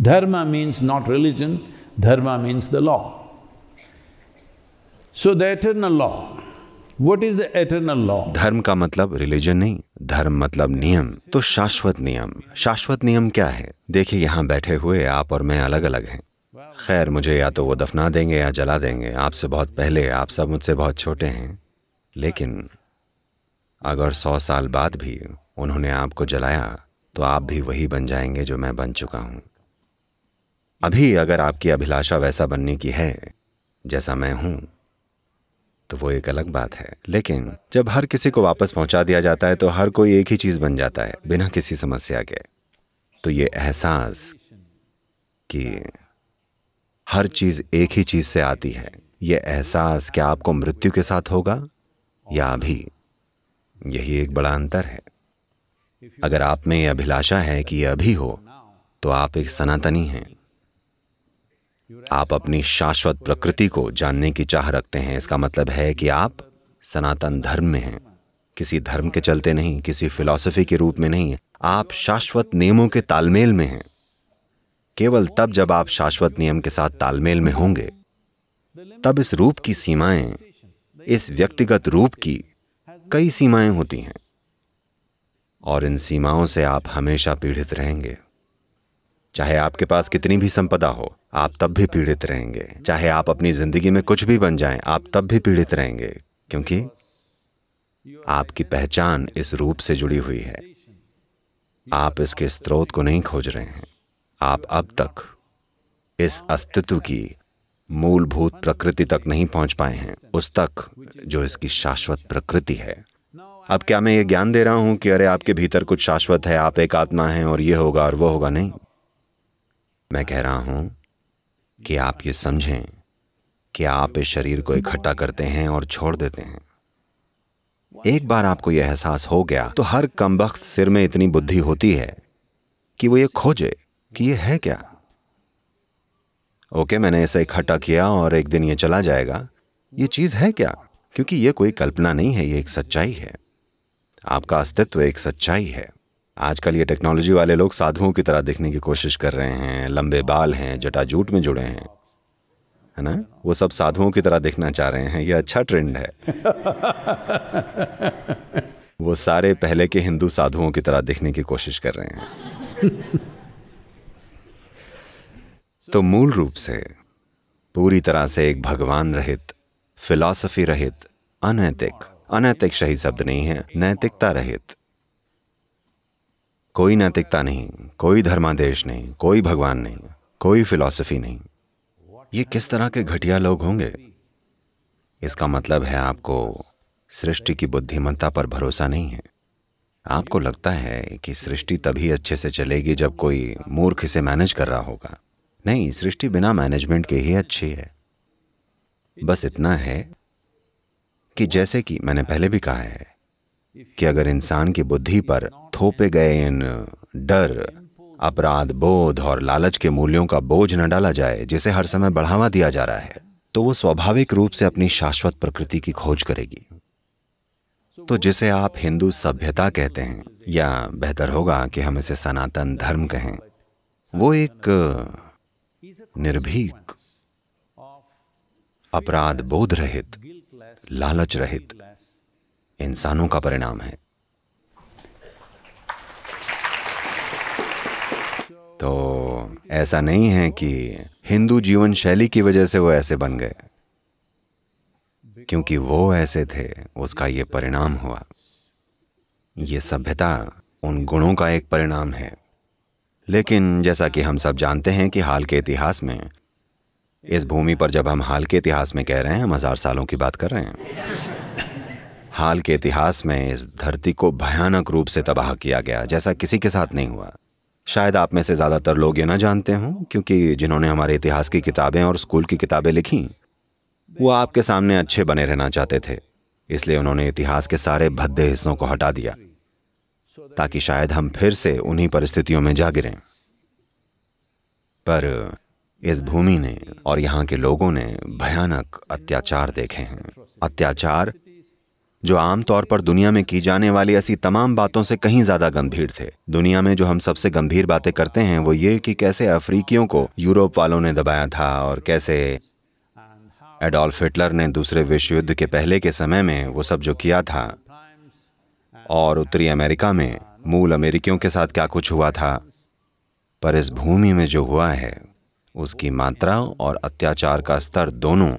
Dharma means not religion, dharma means the law. So the eternal law. What is the eternal law? धर्म का मतलब religion नहीं धर्म मतलब नियम तो शाश्वत नियम शाश्वत नियम क्या है देखिए यहाँ बैठे हुए आप और मैं अलग अलग हैं खैर मुझे या तो वो दफना देंगे या जला देंगे आपसे बहुत पहले आप सब मुझसे बहुत छोटे हैं लेकिन अगर सौ साल बाद भी उन्होंने आपको जलाया तो आप भी वही बन जाएंगे जो मैं बन चुका हूँ अभी अगर आपकी अभिलाषा वैसा बनने की है जैसा मैं हूं तो वो एक अलग बात है लेकिन जब हर किसी को वापस पहुंचा दिया जाता है तो हर कोई एक ही चीज बन जाता है बिना किसी समस्या के तो ये एहसास कि हर चीज एक ही चीज से आती है ये एहसास क्या आपको मृत्यु के साथ होगा या अभी यही एक बड़ा अंतर है अगर आप में अभिलाषा है कि यह अभी हो तो आप एक सनातनी हैं आप अपनी शाश्वत प्रकृति को जानने की चाह रखते हैं इसका मतलब है कि आप सनातन धर्म में हैं किसी धर्म के चलते नहीं किसी फिलॉसफी के रूप में नहीं आप शाश्वत नियमों के तालमेल में हैं केवल तब जब आप शाश्वत नियम के साथ तालमेल में होंगे तब इस रूप की सीमाएं इस व्यक्तिगत रूप की कई सीमाएं होती हैं और इन सीमाओं से आप हमेशा पीड़ित रहेंगे चाहे आपके पास कितनी भी संपदा हो आप तब भी पीड़ित रहेंगे चाहे आप अपनी जिंदगी में कुछ भी बन जाएं, आप तब भी पीड़ित रहेंगे क्योंकि आपकी पहचान इस रूप से जुड़ी हुई है आप इसके स्रोत को नहीं खोज रहे हैं आप अब तक इस अस्तित्व की मूलभूत प्रकृति तक नहीं पहुंच पाए हैं उस तक जो इसकी शाश्वत प्रकृति है अब क्या मैं ये ज्ञान दे रहा हूं कि अरे आपके भीतर कुछ शाश्वत है आप एक आत्मा हैं और ये होगा और वो होगा नहीं मैं कह रहा हूं कि आप ये समझें कि आप इस शरीर को इकट्ठा करते हैं और छोड़ देते हैं एक बार आपको यह एहसास हो गया तो हर कमबख्त सिर में इतनी बुद्धि होती है कि वो ये खोजे कि ये है क्या ओके मैंने इसे इकट्ठा किया और एक दिन ये चला जाएगा ये चीज़ है क्या क्योंकि ये कोई कल्पना नहीं है ये एक सच्चाई है आपका अस्तित्व एक सच्चाई है आजकल ये टेक्नोलॉजी वाले लोग साधुओं की तरह दिखने की कोशिश कर रहे हैं लंबे बाल हैं जटाजूट में जुड़े हैं है ना वो सब साधुओं की तरह दिखना चाह रहे हैं ये अच्छा ट्रेंड है वो सारे पहले के हिंदू साधुओं की तरह दिखने की कोशिश कर रहे हैं तो मूल रूप से पूरी तरह से एक भगवान रहित फिलॉसफी रहित अनैतिक अनैतिक सही शब्द नहीं है नैतिकता रहित कोई नैतिकता नहीं कोई धर्मादेश नहीं कोई भगवान नहीं कोई फिलॉसफी नहीं ये किस तरह के घटिया लोग होंगे इसका मतलब है आपको सृष्टि की बुद्धिमत्ता पर भरोसा नहीं है आपको लगता है कि सृष्टि तभी अच्छे से चलेगी जब कोई मूर्ख इसे मैनेज कर रहा होगा नहीं सृष्टि बिना मैनेजमेंट के ही अच्छी है बस इतना है कि जैसे कि मैंने पहले भी कहा है कि अगर इंसान की बुद्धि पर थोपे गए इन डर अपराध बोध और लालच के मूल्यों का बोझ न डाला जाए जिसे हर समय बढ़ावा दिया जा रहा है तो वो स्वाभाविक रूप से अपनी शाश्वत प्रकृति की खोज करेगी तो जिसे आप हिंदू सभ्यता कहते हैं या बेहतर होगा कि हम इसे सनातन धर्म कहें वो एक निर्भीक अपराध बोध रहित लालच रहित इंसानों का परिणाम है तो ऐसा नहीं है कि हिंदू जीवन शैली की वजह से वो ऐसे बन गए क्योंकि वो ऐसे थे उसका ये परिणाम हुआ ये सभ्यता उन गुणों का एक परिणाम है लेकिन जैसा कि हम सब जानते हैं कि हाल के इतिहास में इस भूमि पर जब हम हाल के इतिहास में कह रहे हैं हम हजार सालों की बात कर रहे हैं हाल के इतिहास में इस धरती को भयानक रूप से तबाह किया गया जैसा किसी के साथ नहीं हुआ शायद आप में से ज़्यादातर लोग ये ना जानते हों क्योंकि जिन्होंने हमारे इतिहास की किताबें और स्कूल की किताबें लिखी वो आपके सामने अच्छे बने रहना चाहते थे इसलिए उन्होंने इतिहास के सारे भद्दे हिस्सों को हटा दिया ताकि शायद हम फिर से उन्हीं परिस्थितियों में जा गिरें पर इस भूमि ने और यहाँ के लोगों ने भयानक अत्याचार देखे हैं अत्याचार जो आमतौर पर दुनिया में की जाने वाली ऐसी तमाम बातों से कहीं ज्यादा गंभीर थे दुनिया में जो हम सबसे गंभीर बातें करते हैं वो ये कि कैसे अफ्रीकियों को यूरोप वालों ने दबाया था और कैसे एडोल्फ हिटलर ने दूसरे विश्व युद्ध के पहले के समय में वो सब जो किया था और उत्तरी अमेरिका में मूल अमेरिकियों के साथ क्या कुछ हुआ था पर इस भूमि में जो हुआ है उसकी मात्रा और अत्याचार का स्तर दोनों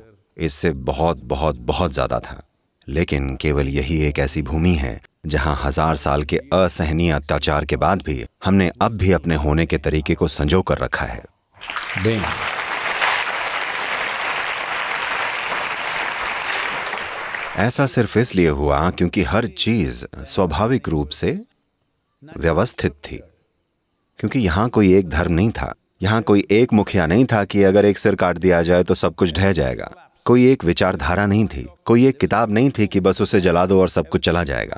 इससे बहुत बहुत बहुत ज़्यादा था लेकिन केवल यही एक ऐसी भूमि है जहां हजार साल के असहनीय अत्याचार के बाद भी हमने अब भी अपने होने के तरीके को संजो कर रखा है ऐसा सिर्फ इसलिए हुआ क्योंकि हर चीज स्वाभाविक रूप से व्यवस्थित थी क्योंकि यहां कोई एक धर्म नहीं था यहां कोई एक मुखिया नहीं था कि अगर एक सिर काट दिया जाए तो सब कुछ ढह जाएगा कोई एक विचारधारा नहीं थी कोई एक किताब नहीं थी कि बस उसे जला दो और सब कुछ चला जाएगा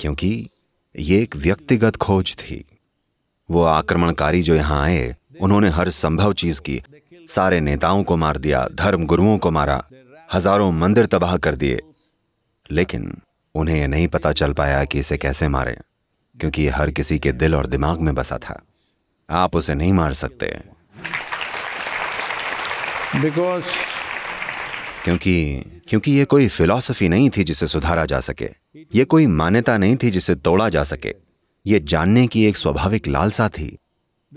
क्योंकि ये एक व्यक्तिगत खोज थी वो आक्रमणकारी जो यहां आए उन्होंने हर संभव चीज की सारे नेताओं को मार दिया धर्म गुरुओं को मारा हजारों मंदिर तबाह कर दिए लेकिन उन्हें यह नहीं पता चल पाया कि इसे कैसे मारें क्योंकि हर किसी के दिल और दिमाग में बसा था आप उसे नहीं मार सकते क्योंकि क्योंकि ये कोई फिलॉसफी नहीं थी जिसे सुधारा जा सके ये कोई मान्यता नहीं थी जिसे तोड़ा जा सके ये जानने की एक स्वाभाविक लालसा थी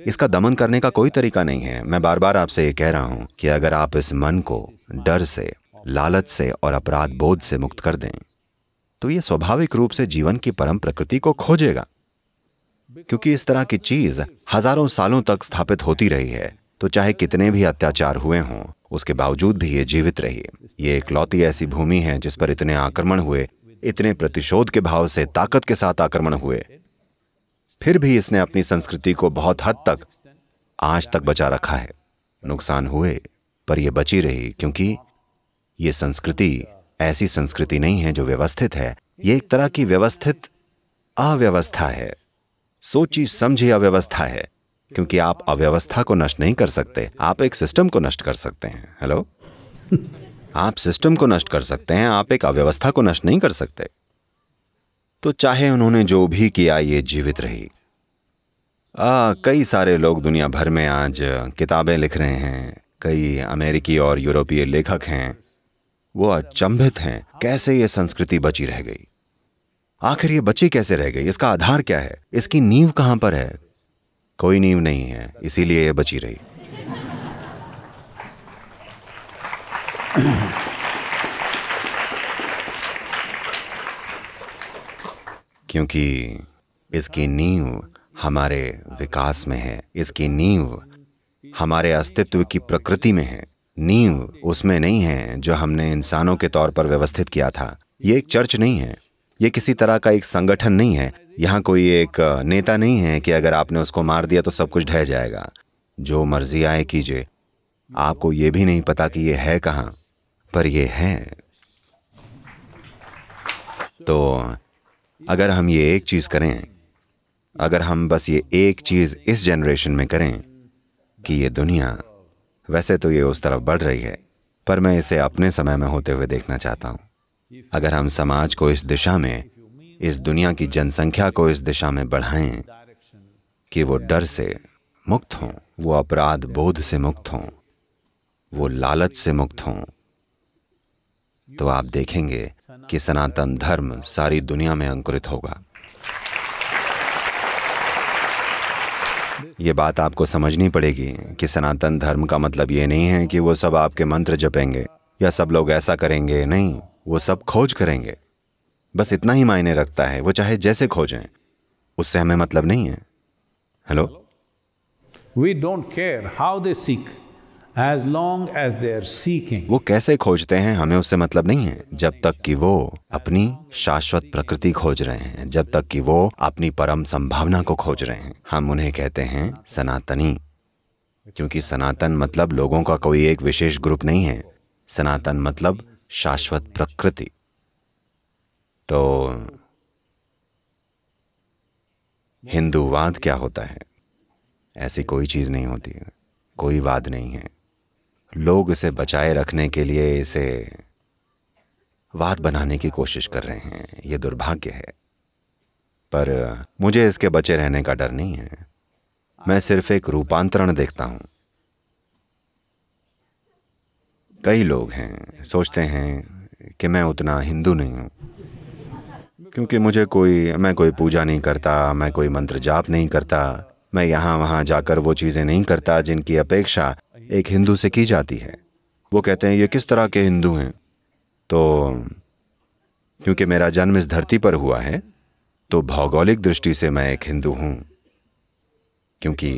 इसका दमन करने का कोई तरीका नहीं है मैं बार बार आपसे ये कह रहा हूं कि अगर आप इस मन को डर से लालच से और अपराध बोध से मुक्त कर दें तो ये स्वाभाविक रूप से जीवन की परम प्रकृति को खोजेगा क्योंकि इस तरह की चीज हजारों सालों तक स्थापित होती रही है तो चाहे कितने भी अत्याचार हुए हों उसके बावजूद भी ये जीवित रही ये इकलौती ऐसी भूमि है जिस पर इतने आक्रमण हुए इतने प्रतिशोध के भाव से ताकत के साथ आक्रमण हुए फिर भी इसने अपनी संस्कृति को बहुत हद तक आज तक बचा रखा है नुकसान हुए पर यह बची रही क्योंकि ये संस्कृति ऐसी संस्कृति नहीं है जो व्यवस्थित है ये एक तरह की व्यवस्थित अव्यवस्था है सोची समझी अव्यवस्था है क्योंकि आप अव्यवस्था को नष्ट नहीं कर सकते आप एक सिस्टम को नष्ट कर सकते हैं हेलो आप सिस्टम को नष्ट कर सकते हैं आप एक अव्यवस्था को नष्ट नहीं कर सकते तो चाहे उन्होंने जो भी किया ये जीवित रही आ, कई सारे लोग दुनिया भर में आज किताबें लिख रहे हैं कई अमेरिकी और यूरोपीय लेखक हैं वो अचंभित हैं कैसे ये संस्कृति बची रह गई आखिर ये बची कैसे रह गई इसका आधार क्या है इसकी नींव कहां पर है कोई नींव नहीं है इसीलिए ये बची रही क्योंकि इसकी नींव हमारे विकास में है इसकी नींव हमारे अस्तित्व की प्रकृति में है नींव उसमें नहीं है जो हमने इंसानों के तौर पर व्यवस्थित किया था ये एक चर्च नहीं है ये किसी तरह का एक संगठन नहीं है यहाँ कोई एक नेता नहीं है कि अगर आपने उसको मार दिया तो सब कुछ ढह जाएगा जो मर्जी आए कीजिए आपको ये भी नहीं पता कि ये है कहाँ पर ये है तो अगर हम ये एक चीज़ करें अगर हम बस ये एक चीज़ इस जनरेशन में करें कि ये दुनिया वैसे तो ये उस तरफ बढ़ रही है पर मैं इसे अपने समय में होते हुए देखना चाहता हूँ अगर हम समाज को इस दिशा में इस दुनिया की जनसंख्या को इस दिशा में बढ़ाएं कि वो डर से मुक्त हों वो अपराध बोध से मुक्त हों वो लालच से मुक्त हों तो आप देखेंगे कि सनातन धर्म सारी दुनिया में अंकुरित होगा ये बात आपको समझनी पड़ेगी कि सनातन धर्म का मतलब ये नहीं है कि वो सब आपके मंत्र जपेंगे या सब लोग ऐसा करेंगे नहीं वो सब खोज करेंगे बस इतना ही मायने रखता है वो चाहे जैसे खोजें उससे हमें मतलब नहीं है hello we don't care how they seek as long as they are seeking वो कैसे खोजते हैं हमें उससे मतलब नहीं है जब तक कि वो अपनी शाश्वत प्रकृति खोज रहे हैं जब तक कि वो अपनी परम संभावना को खोज रहे हैं हम उन्हें कहते हैं सनातनी क्योंकि सनातन मतलब लोगों का कोई एक विशेष ग्रुप नहीं है सनातन मतलब शाश्वत प्रकृति तो हिंदूवाद क्या होता है ऐसी कोई चीज़ नहीं होती कोई वाद नहीं है लोग इसे बचाए रखने के लिए इसे वाद बनाने की कोशिश कर रहे हैं ये दुर्भाग्य है पर मुझे इसके बचे रहने का डर नहीं है मैं सिर्फ एक रूपांतरण देखता हूं कई लोग हैं सोचते हैं कि मैं उतना हिंदू नहीं हूँ क्योंकि मुझे कोई मैं कोई पूजा नहीं करता मैं कोई मंत्र जाप नहीं करता मैं यहाँ वहाँ जाकर वो चीज़ें नहीं करता जिनकी अपेक्षा एक हिंदू से की जाती है वो कहते हैं ये किस तरह के हिंदू हैं तो क्योंकि मेरा जन्म इस धरती पर हुआ है तो भौगोलिक दृष्टि से मैं एक हिंदू हूँ क्योंकि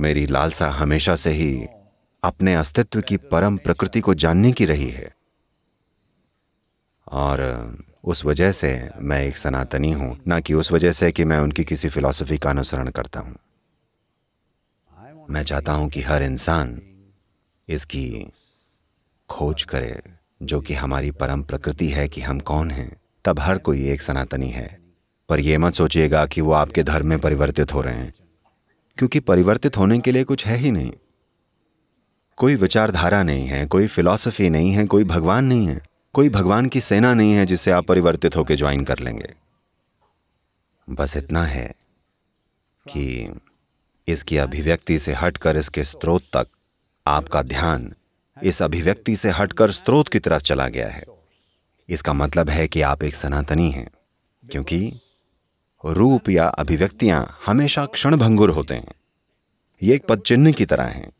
मेरी लालसा हमेशा से ही अपने अस्तित्व की परम प्रकृति को जानने की रही है और उस वजह से मैं एक सनातनी हूं ना कि उस वजह से कि मैं उनकी किसी फिलॉसफी का अनुसरण करता हूं मैं चाहता हूं कि हर इंसान इसकी खोज करे जो कि हमारी परम प्रकृति है कि हम कौन हैं तब हर कोई एक सनातनी है पर यह मत सोचिएगा कि वो आपके धर्म में परिवर्तित हो रहे हैं क्योंकि परिवर्तित होने के लिए कुछ है ही नहीं कोई विचारधारा नहीं है कोई फिलॉसफी नहीं है कोई भगवान नहीं है कोई भगवान की सेना नहीं है जिसे आप परिवर्तित होकर ज्वाइन कर लेंगे बस इतना है कि इसकी अभिव्यक्ति से हटकर इसके स्रोत तक आपका ध्यान इस अभिव्यक्ति से हटकर स्रोत की तरफ चला गया है इसका मतलब है कि आप एक सनातनी हैं क्योंकि रूप या अभिव्यक्तियां हमेशा क्षणभंगुर होते हैं ये एक पदचिन्ह की तरह हैं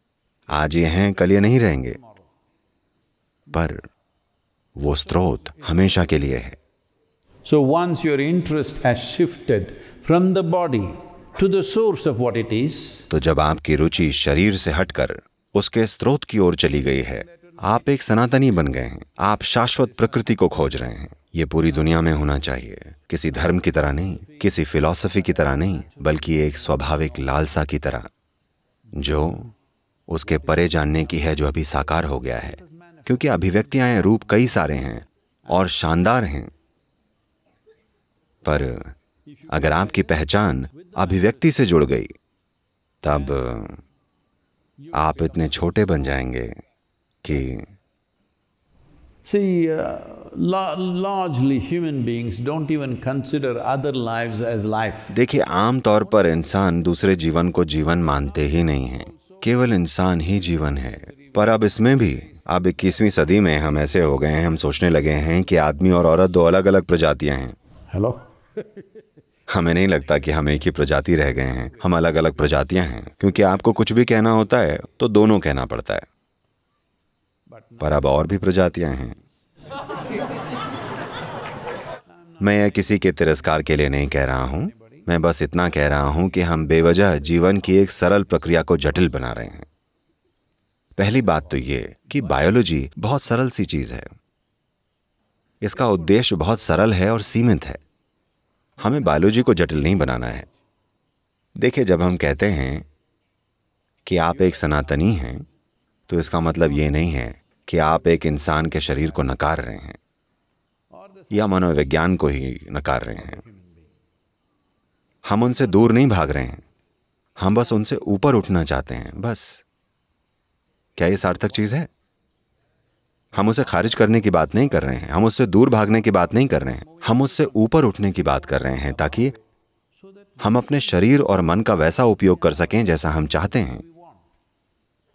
आज ये हैं कल ये नहीं रहेंगे पर वो स्रोत हमेशा के लिए है so once your interest shifted from the body to the source of what it is तो जब आपकी रुचि शरीर से हटकर उसके स्रोत की ओर चली गई है आप एक सनातनी बन गए हैं आप शाश्वत प्रकृति को खोज रहे हैं ये पूरी दुनिया में होना चाहिए किसी धर्म की तरह नहीं किसी फिलॉसफी की तरह नहीं बल्कि एक स्वाभाविक लालसा की तरह जो उसके परे जानने की है जो अभी साकार हो गया है क्योंकि अभिव्यक्तियां रूप कई सारे हैं और शानदार हैं पर अगर आपकी पहचान अभिव्यक्ति से जुड़ गई तब आप इतने छोटे बन जाएंगे कि See, uh, largely human beings don't even consider other lives as life. देखिए आम तौर पर इंसान दूसरे जीवन को जीवन मानते ही नहीं हैं। केवल इंसान ही जीवन है पर अब इसमें भी अब इक्कीसवीं सदी में हम ऐसे हो गए हैं हम सोचने लगे हैं कि आदमी और औरत दो अलग अलग प्रजातियां हैं हेलो हमें नहीं लगता कि हम एक ही प्रजाति रह गए हैं हम अलग अलग प्रजातियां हैं क्योंकि आपको कुछ भी कहना होता है तो दोनों कहना पड़ता है पर अब और भी प्रजातियां हैं मैं यह किसी के तिरस्कार के लिए नहीं कह रहा हूं मैं बस इतना कह रहा हूं कि हम बेवजह जीवन की एक सरल प्रक्रिया को जटिल बना रहे हैं पहली बात तो ये कि बायोलॉजी बहुत सरल सी चीज है इसका उद्देश्य बहुत सरल है और सीमित है हमें बायोलॉजी को जटिल नहीं बनाना है देखिए जब हम कहते हैं कि आप एक सनातनी हैं तो इसका मतलब ये नहीं है कि आप एक इंसान के शरीर को नकार रहे हैं या मनोविज्ञान को ही नकार रहे हैं हम उनसे दूर नहीं भाग रहे हैं हम बस उनसे ऊपर उठना चाहते हैं बस क्या ये सार्थक चीज़ है हम उसे खारिज करने की बात नहीं कर रहे हैं हम उससे दूर भागने की बात नहीं कर रहे हैं हम उससे ऊपर उठने की बात कर रहे हैं ताकि हम अपने शरीर और मन का वैसा उपयोग कर सकें जैसा हम चाहते हैं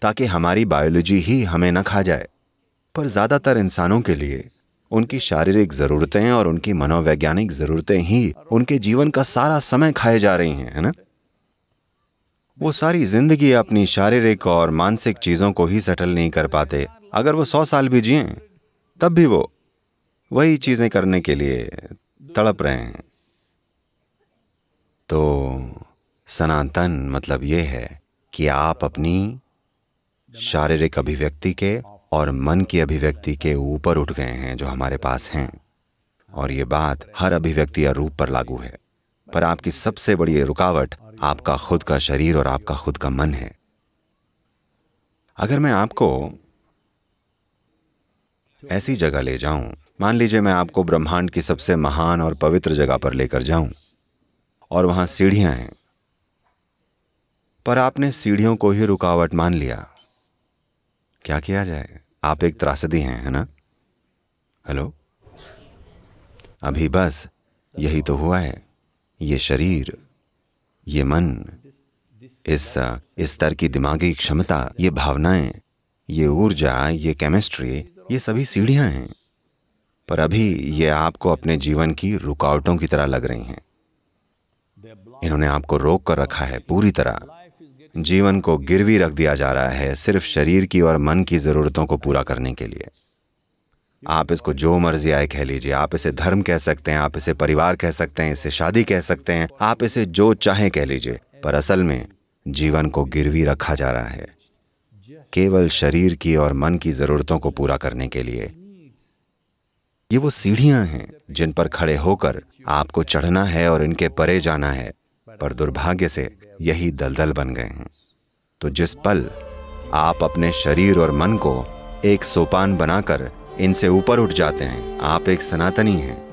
ताकि हमारी बायोलॉजी ही हमें न खा जाए पर ज़्यादातर इंसानों के लिए उनकी शारीरिक ज़रूरतें और उनकी मनोवैज्ञानिक ज़रूरतें ही उनके जीवन का सारा समय खाए जा रही हैं है ना वो सारी ज़िंदगी अपनी शारीरिक और मानसिक चीज़ों को ही सेटल नहीं कर पाते अगर वो सौ साल भी जिए तब भी वो वही चीज़ें करने के लिए तड़प रहे हैं तो सनातन मतलब ये है कि आप अपनी शारीरिक अभिव्यक्ति के और मन की अभिव्यक्ति के ऊपर उठ गए हैं जो हमारे पास हैं और ये बात हर अभिव्यक्ति या रूप पर लागू है पर आपकी सबसे बड़ी रुकावट आपका खुद का शरीर और आपका खुद का मन है अगर मैं आपको ऐसी जगह ले जाऊं मान लीजिए मैं आपको ब्रह्मांड की सबसे महान और पवित्र जगह पर लेकर जाऊं और वहां सीढ़ियां हैं पर आपने सीढ़ियों को ही रुकावट मान लिया क्या किया जाए आप एक त्रासदी हैं है ना हेलो अभी बस यही तो हुआ है ये शरीर ये मन इस इस तरह की दिमागी क्षमता ये भावनाएं ये ऊर्जा ये केमिस्ट्री ये सभी सीढ़ियां हैं पर अभी ये आपको अपने जीवन की रुकावटों की तरह लग रही हैं इन्होंने आपको रोक कर रखा है पूरी तरह जीवन को गिरवी रख दिया जा रहा है सिर्फ शरीर की और मन की ज़रूरतों को पूरा करने के लिए आप इसको जो मर्जी आए कह लीजिए आप इसे धर्म कह सकते हैं आप इसे परिवार कह सकते हैं इसे शादी कह सकते हैं आप इसे जो चाहे कह लीजिए पर असल में जीवन को गिरवी रखा जा रहा है केवल शरीर की और मन की ज़रूरतों को पूरा करने के लिए ये वो सीढ़ियां हैं जिन पर खड़े होकर आपको चढ़ना है और इनके परे जाना है पर दुर्भाग्य से यही दलदल बन गए हैं तो जिस पल आप अपने शरीर और मन को एक सोपान बनाकर इनसे ऊपर उठ जाते हैं आप एक सनातनी हैं